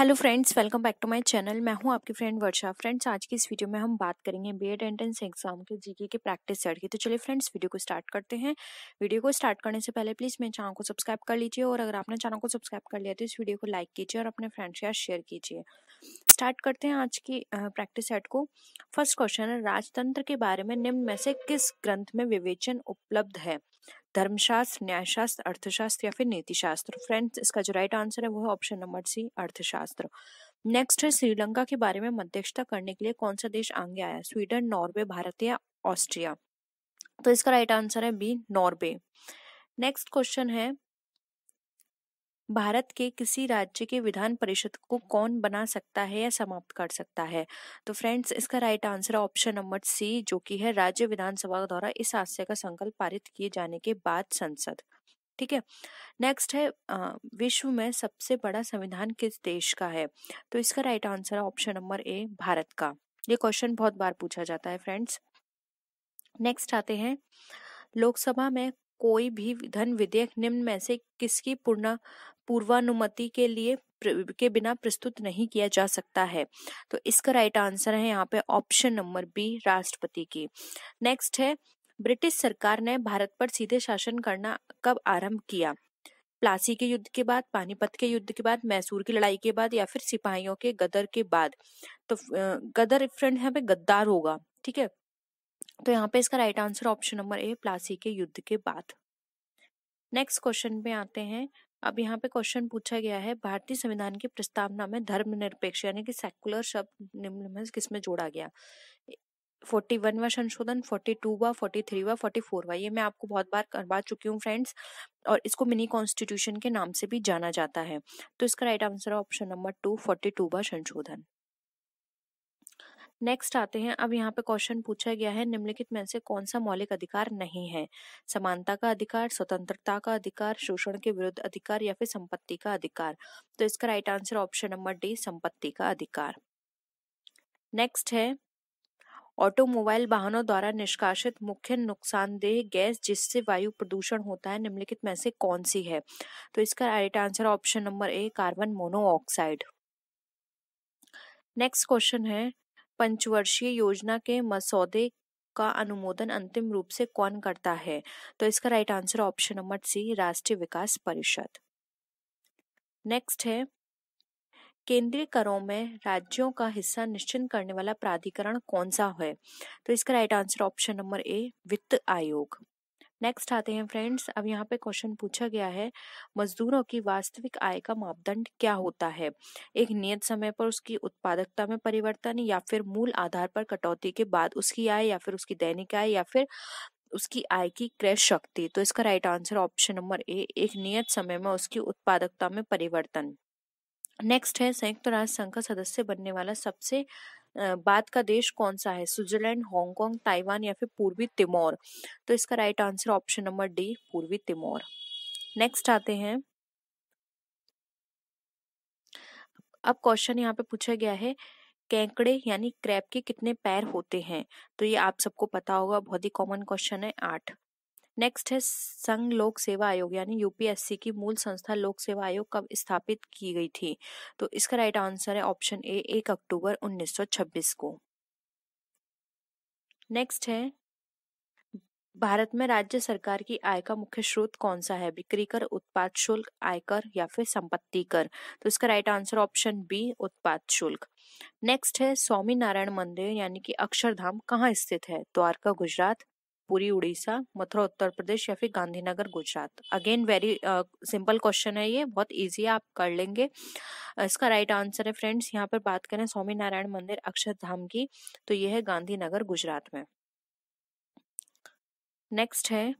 hello friends welcome back to my channel मैं हूं आपकी फ्रेंड वर्षा फ्रेंड्स आज की इस वीडियो में हम बात करेंगे बी एड एंट्रेंस एग्जाम के जीके के प्रैक्टिस सेट की तो चलिए फ्रेंड्स वीडियो को स्टार्ट करते हैं वीडियो को स्टार्ट करने से पहले प्लीज़ मेरे चैनल को सब्सक्राइब कर लीजिए और अगर आपने चैनल को सब्सक्राइब कर लिया तो इस वीडियो को लाइक कीजिए और अपने फ्रेंड्स के साथ शेयर कीजिए स्टार्ट करते हैं आज की प्रैक्टिस सेट को फर्स्ट क्वेश्चन है राजतंत्र के बारे में निम्न में से किस ग्रंथ में विवेचन उपलब्ध है धर्मशास्त्र न्यायशास्त्र अर्थशास्त्र या फिर नीतिशास्त्र फ्रेंड्स इसका जो राइट आंसर है वो है ऑप्शन नंबर सी अर्थशास्त्र नेक्स्ट है श्रीलंका के बारे में मध्यस्थता करने के लिए कौन सा देश आगे आया स्वीडन नॉर्वे भारत या ऑस्ट्रिया तो इसका राइट आंसर है बी नॉर्वे नेक्स्ट क्वेश्चन है भारत के किसी राज्य के विधान परिषद को कौन बना सकता है या समाप्त कर सकता है तो फ्रेंड्स इसका राइट आंसर है ऑप्शन नंबर सी जो कि है राज्य विधानसभा द्वारा इस आशय का संकल्प पारित किए जाने के बाद संसद ठीक है नेक्स्ट है विश्व में सबसे बड़ा संविधान किस देश का है तो इसका राइट आंसर है ऑप्शन नंबर ए भारत का ये क्वेश्चन बहुत बार पूछा जाता है फ्रेंड्स नेक्स्ट आते हैं लोकसभा में कोई भी धन विधेयक निम्न में से किसकी पूर्ण पूर्वानुमति के लिए के बिना प्रस्तुत नहीं किया जा सकता है तो इसका राइट आंसर है यहाँ पे ऑप्शन नंबर बी राष्ट्रपति की नेक्स्ट है ब्रिटिश सरकार ने भारत पर सीधे शासन करना कब आरंभ किया प्लासी के युद्ध के बाद पानीपत के युद्ध के बाद मैसूर की लड़ाई के बाद या फिर सिपाहियों के गदर के बाद तो गदर फ्रेंड यहाँ पे गद्दार होगा ठीक है तो यहाँ पे इसका right answer option number A Plassey के युद्ध के बाद नेक्स्ट क्वेश्चन पे आते हैं अब यहाँ पे क्वेश्चन पूछा गया है भारतीय संविधान की प्रस्तावना में धर्मनिरपेक्ष यानी कि सेकुलर शब्द निम्न में किसमें जोड़ा गया फोर्टी वन व संशोधन फोर्टी टू वा फोर्टी थ्री वा फोर्टी फोर वा ये मैं आपको बहुत बार करवा चुकी हूँ फ्रेंड्स और इसको मिनी कॉन्स्टिट्यूशन के नाम से भी जाना जाता है तो इसका राइट आंसर है option number two forty two वा संशोधन नेक्स्ट आते हैं अब यहाँ पे क्वेश्चन पूछा गया है निम्नलिखित में से कौन सा मौलिक अधिकार नहीं है समानता का अधिकार स्वतंत्रता का अधिकार शोषण के विरुद्ध अधिकार या फिर संपत्ति का अधिकार तो इसका right answer option number D संपत्ति का अधिकार नेक्स्ट है ऑटोमोबाइल वाहनों द्वारा निष्कासित मुख्य नुकसानदेह गैस जिससे वायु प्रदूषण होता है निम्नलिखित में से कौन सी है तो इसका right answer option number A carbon monoxide next question है पंचवर्षीय योजना के मसौदे का अनुमोदन अंतिम रूप से कौन करता है तो इसका right answer option number C राष्ट्रीय विकास परिषद नेक्स्ट है केंद्रीय करों में राज्यों का हिस्सा निश्चित करने वाला प्राधिकरण कौन सा है तो इसका right answer option number A वित्त आयोग नेक्स्ट आते हैं फ्रेंड्स अब यहाँ पे क्वेश्चन पूछा गया है मजदूरों की वास्तविक आय का मापदंड क्या होता है एक नियत समय पर उसकी उत्पादकता में परिवर्तन या फिर मूल आधार पर कटौती के बाद उसकी आय या फिर उसकी दैनिक आय या फिर उसकी आय की क्रय शक्ति तो इसका right answer option number A एक नियत समय में उसकी उत्पादकता में परिवर्तन नेक्स्ट है संयुक्त राष्ट्र संघ का सदस्य बनने वाला सबसे बात का देश कौन सा है स्विट्जरलैंड हांगकांग ताइवान या फिर पूर्वी तिमोर तो इसका right answer option number D पूर्वी तिमोर नेक्स्ट आते हैं अब क्वेश्चन यहाँ पे पूछा गया है कैंकड़े यानी क्रैप के कितने पैर होते हैं तो ये आप सबको पता होगा बहुत ही कॉमन क्वेश्चन है आठ नेक्स्ट है संघ लोक सेवा आयोग यानी यूपीएससी की मूल संस्था लोक सेवा आयोग कब स्थापित की गई थी तो इसका राइट आंसर है ऑप्शन ए एक अक्टूबर 1926 को नेक्स्ट है भारत में राज्य सरकार की आय का मुख्य स्रोत कौन सा है बिक्री कर उत्पाद शुल्क आयकर या फिर संपत्ति कर तो इसका राइट आंसर ऑप्शन बी उत्पाद शुल्क नेक्स्ट है स्वामी नारायण मंदिर यानी कि अक्षरधाम कहाँ स्थित है द्वारका गुजरात पूरी उड़ीसा मथुरा उत्तर प्रदेश या फिर Gandhinagar Gujarat again very simple question है ये बहुत ईजी है आप कर लेंगे uh, इसका राइट right आंसर है फ्रेंड्स यहाँ पर बात करें स्वामी नारायण मंदिर अक्षरधाम की तो ये है गांधीनगर गुजरात में नेक्स्ट है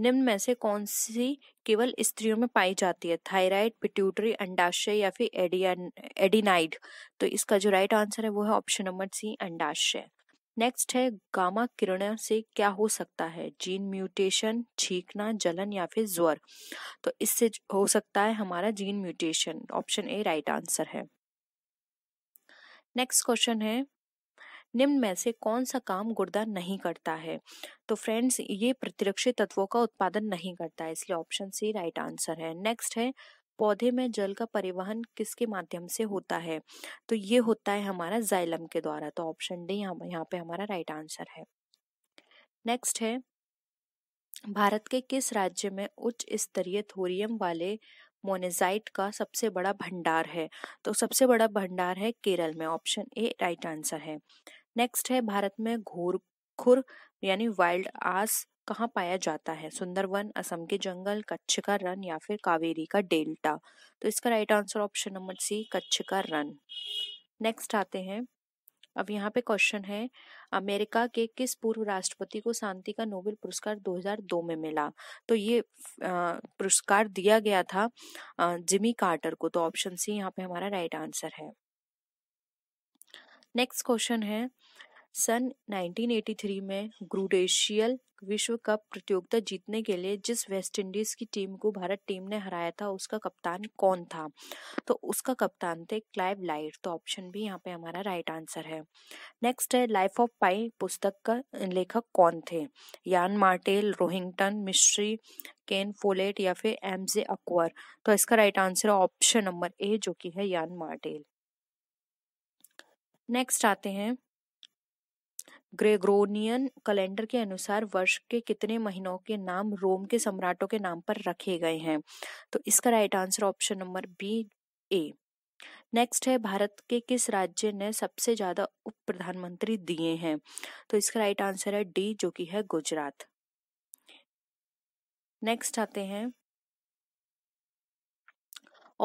निम्न में से कौन सी केवल स्त्रियों में पाई जाती है थायराइड पिट्यूटरी अंडाशय या फिर एडियन एडिनाइड तो इसका जो राइट आंसर है वो है ऑप्शन नंबर सी अंडाशय नेक्स्ट है गामा किरण से क्या हो सकता है जीन म्यूटेशन छींकना जलन या फिर ज्वर तो इससे हो सकता है हमारा gene mutation option A right answer है नेक्स्ट क्वेश्चन है निम्न में से कौन सा काम गुर्दा नहीं करता है तो फ्रेंड्स ये प्रतिरक्षी तत्वों का उत्पादन नहीं करता है इसलिए ऑप्शन सी राइट आंसर है नेक्स्ट है पौधे में जल का परिवहन किसके माध्यम से होता है तो ये होता है हमारा जाइलम के द्वारा तो ऑप्शन डी यहाँ पे हमारा राइट आंसर है नेक्स्ट है भारत के किस राज्य में उच्च स्तरीय थोरियम वाले मोनेजाइट का सबसे बड़ा भंडार है तो सबसे बड़ा भंडार है केरल में ऑप्शन ए राइट आंसर है नेक्स्ट है भारत में घोर खुर यानी वाइल्ड आस कहाँ पाया जाता है सुंदरवन असम के जंगल कच्छ का रन या फिर कावेरी का डेल्टा तो इसका right answer option number C Kutch का रन नेक्स्ट आते हैं अब यहाँ पे क्वेश्चन है अमेरिका के किस पूर्व राष्ट्रपति को शांति का नोबेल पुरस्कार 2002 में मिला तो ये पुरस्कार दिया गया था जिमी कार्टर को तो ऑप्शन सी यहाँ पे हमारा राइट आंसर है नेक्स्ट क्वेश्चन है सन 1983 में ग्रूडेशियल विश्व कप प्रतियोगिता जीतने के लिए जिस वेस्टइंडीज की टीम को भारत टीम ने हराया था उसका कप्तान कौन था तो उसका कप्तान थे क्लाइव लाइट तो ऑप्शन भी यहाँ पे हमारा राइट आंसर है नेक्स्ट है लाइफ ऑफ पाई पुस्तक का लेखक कौन थे यान मार्टेल रोहिंगटन मिश्री केन फोलेट या फिर एम जे अकबर तो इसका राइट आंसर है ऑप्शन नंबर ए जो कि है यान मार्टेल नेक्स्ट आते हैं ग्रेगोरियन कैलेंडर के अनुसार वर्ष के कितने महीनों के नाम रोम के सम्राटों के नाम पर रखे गए हैं तो इसका right answer option number B A next है भारत के किस राज्य ने सबसे ज्यादा उप प्रधानमंत्री दिए हैं तो इसका राइट आंसर है डी जो कि है गुजरात नेक्स्ट आते हैं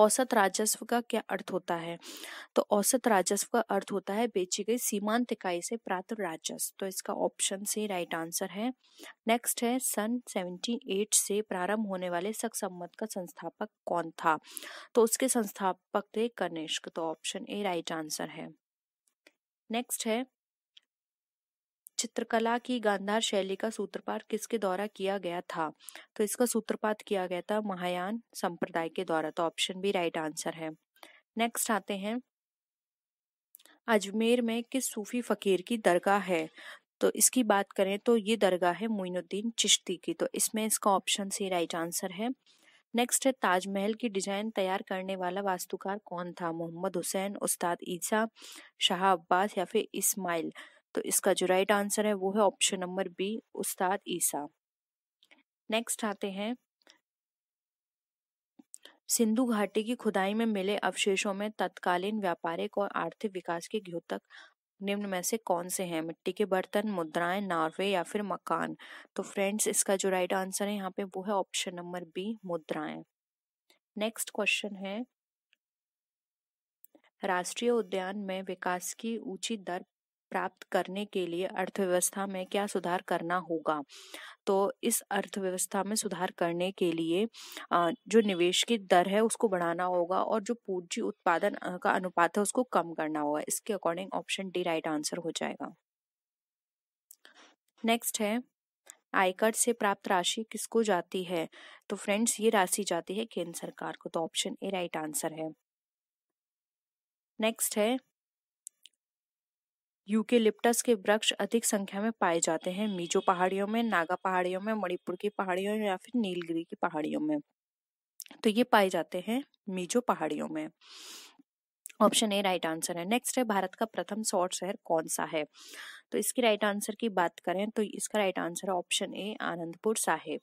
औसत राजस्व का क्या अर्थ होता है तो औसत राजस्व का अर्थ होता है बेची गई सीमांत इकाई से प्राप्त राजस्व तो इसका ऑप्शन सी राइट आंसर है नेक्स्ट है सन 78 से प्रारंभ होने वाले सख सम्मत का संस्थापक कौन था तो उसके संस्थापक थे कनिष्क तो ऑप्शन ए राइट आंसर है नेक्स्ट है चित्रकला की गांधार शैली का सूत्रपात किसके द्वारा किया गया था तो इसका सूत्रपात किया गया था महायान संप्रदाय के द्वारा तो ऑप्शन भी राइट आंसर है नेक्स्ट आते हैं अजमेर में किस सूफी फकीर की दरगाह है तो इसकी बात करें तो ये दरगाह है मोइनुद्दीन चिश्ती की तो इसमें इसका ऑप्शन सी राइट आंसर है नेक्स्ट है ताजमहल की डिजाइन तैयार करने वाला वास्तुकार कौन था मोहम्मद हुसैन उस्ताद ईसा शाह अब्बास या फिर इस्माइल तो इसका जो राइट आंसर है वो है ऑप्शन नंबर बी उस्ताद ईसा नेक्स्ट आते हैं सिंधु घाटी की खुदाई में मिले अवशेषों में तत्कालीन व्यापारिक और आर्थिक विकास के द्योतक निम्न में से कौन से हैं मिट्टी के बर्तन मुद्राएं नार्वे या फिर मकान तो फ्रेंड्स इसका जो राइट आंसर है यहाँ पे वो है ऑप्शन नंबर बी मुद्राएं नेक्स्ट क्वेश्चन है राष्ट्रीय उद्यान में विकास की ऊंची दर प्राप्त करने के लिए अर्थव्यवस्था में क्या सुधार करना होगा तो इस अर्थव्यवस्था में सुधार करने के लिए जो निवेश की दर है उसको बढ़ाना होगा और जो पूंजी उत्पादन का अनुपात है उसको कम करना होगा इसके according option D right answer हो जाएगा नेक्स्ट है आयकर से प्राप्त राशि किसको जाती है तो फ्रेंड्स ये राशि जाती है केंद्र सरकार को तो ऑप्शन ए राइट आंसर है नेक्स्ट है यूकेलिप्टस के वृक्ष अधिक संख्या में पाए जाते हैं मीजो पहाड़ियों में नागा पहाड़ियों में मणिपुर की पहाड़ियों या फिर नीलगिरी की पहाड़ियों में तो ये पाए जाते हैं मीजो पहाड़ियों में ऑप्शन ए राइट आंसर है नेक्स्ट है भारत का प्रथम सौर शहर कौन सा है तो इसकी राइट आंसर की बात करें तो इसका राइट आंसर है option A Anandpur Sahib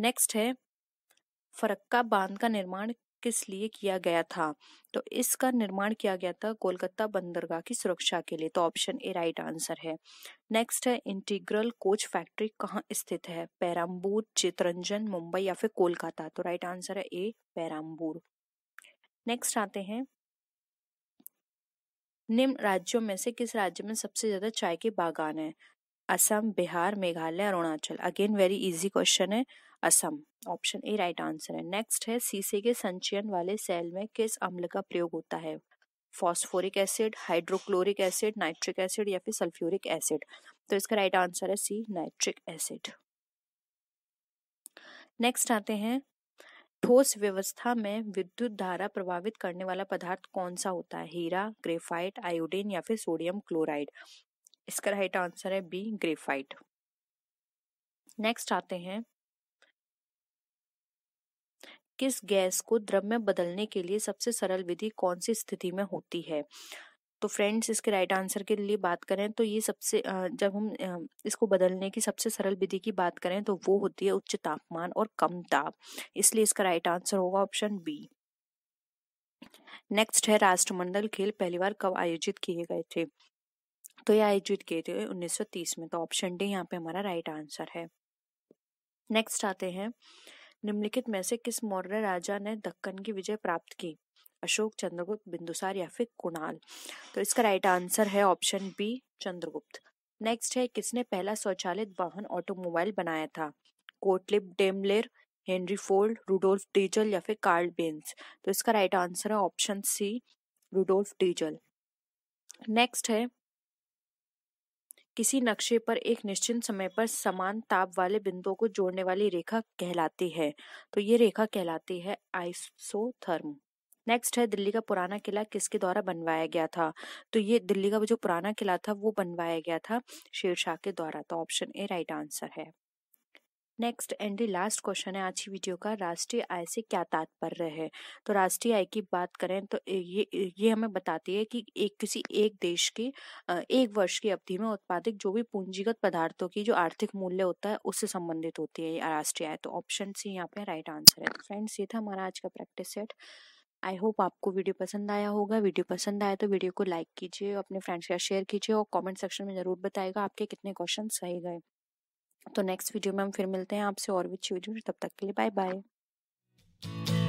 next है फरक्का बांध का निर्माण किस लिए किया गया था तो इसका निर्माण किया गया था कोलकाता बंदरगाह की सुरक्षा के लिए तो ऑप्शन ए राइट आंसर है नेक्स्ट है इंटीग्रल कोच फैक्ट्री कहाँ स्थित है पैराम्बूर चितरंजन मुंबई या फिर कोलकाता तो राइट आंसर है ए पैराम्बूर नेक्स्ट आते हैं निम्न राज्यों में से किस राज्य में सबसे ज्यादा चाय के बागान है Assam Bihar Meghalaya Arunachal again very easy question है Assam option A right answer है नेक्स्ट है सीसे के संचयन वाले सेल में किस अम्ल का प्रयोग होता है phosphoric acid hydrochloric acid nitric acid या फिर सल्फ्यूरिक एसिड तो इसका राइट आंसर है सी नाइट्रिक एसिड नेक्स्ट आते हैं ठोस व्यवस्था में विद्युत धारा प्रभावित करने वाला पदार्थ कौन सा होता है हीरा ग्रेफाइट आयोडीन या फिर सोडियम क्लोराइड इसका राइट आंसर है बी ग्रेफाइट नेक्स्ट आते हैं किस गैस को द्रव में बदलने के लिए सबसे सरल विधि कौन सी स्थिति में होती है तो फ्रेंड्स इसके राइट आंसर के लिए बात करें तो ये सबसे जब हम इसको बदलने की सबसे सरल विधि की बात करें तो वो होती है उच्च तापमान और कम ताप इसलिए इसका राइट आंसर होगा ऑप्शन बी नेक्स्ट है राष्ट्रमंडल खेल पहली बार कब आयोजित किए गए थे तो ये आयोजित किए थे 1930 में तो ऑप्शन डी यहाँ पे हमारा राइट आंसर है नेक्स्ट आते हैं निम्नलिखित में से किस मौर्य राजा ने दक्कन की विजय प्राप्त की अशोक चंद्रगुप्त बिंदुसार या फिर कुणाल तो इसका राइट आंसर है ऑप्शन बी चंद्रगुप्त नेक्स्ट है किसने पहला स्वचालित वाहन ऑटोमोबाइल बनाया था Gottlieb Daimler Henry Ford Rudolf Diesel या फिर कार्ल बेन्स तो इसका राइट आंसर है option C Rudolf Diesel next है किसी नक्शे पर एक निश्चित समय पर समान ताप वाले बिंदुओं को जोड़ने वाली रेखा कहलाती है तो ये रेखा कहलाती है आइसोथर्म नेक्स्ट है दिल्ली का पुराना किला किसके द्वारा बनवाया गया था तो ये दिल्ली का जो पुराना किला था वो बनवाया गया था शेरशाह के द्वारा तो ऑप्शन ए राइट आंसर है नेक्स्ट एंड लास्ट क्वेश्चन है आज की वीडियो का राष्ट्रीय आय से क्या तात्पर्य है तो राष्ट्रीय आय की बात करें तो ये ये हमें बताती है कि एक किसी एक देश की एक वर्ष की अवधि में उत्पादित जो भी पूंजीगत पदार्थों की जो आर्थिक मूल्य होता है उससे संबंधित होती है राष्ट्रीय आय तो ऑप्शन सी यहाँ पे राइट आंसर है फ्रेंड्स तो ये था हमारा आज का प्रैक्टिस सेट आई होप आपको वीडियो पसंद आया होगा वीडियो पसंद आया तो वीडियो को लाइक कीजिए अपने फ्रेंड्स के साथ शेयर कीजिए और कमेंट सेक्शन में ज़रूर बताएगा आपके कितने क्वेश्चन सही गए तो नेक्स्ट वीडियो में हम फिर मिलते हैं आपसे और भी अच्छी वीडियो तब तक के लिए बाय बाय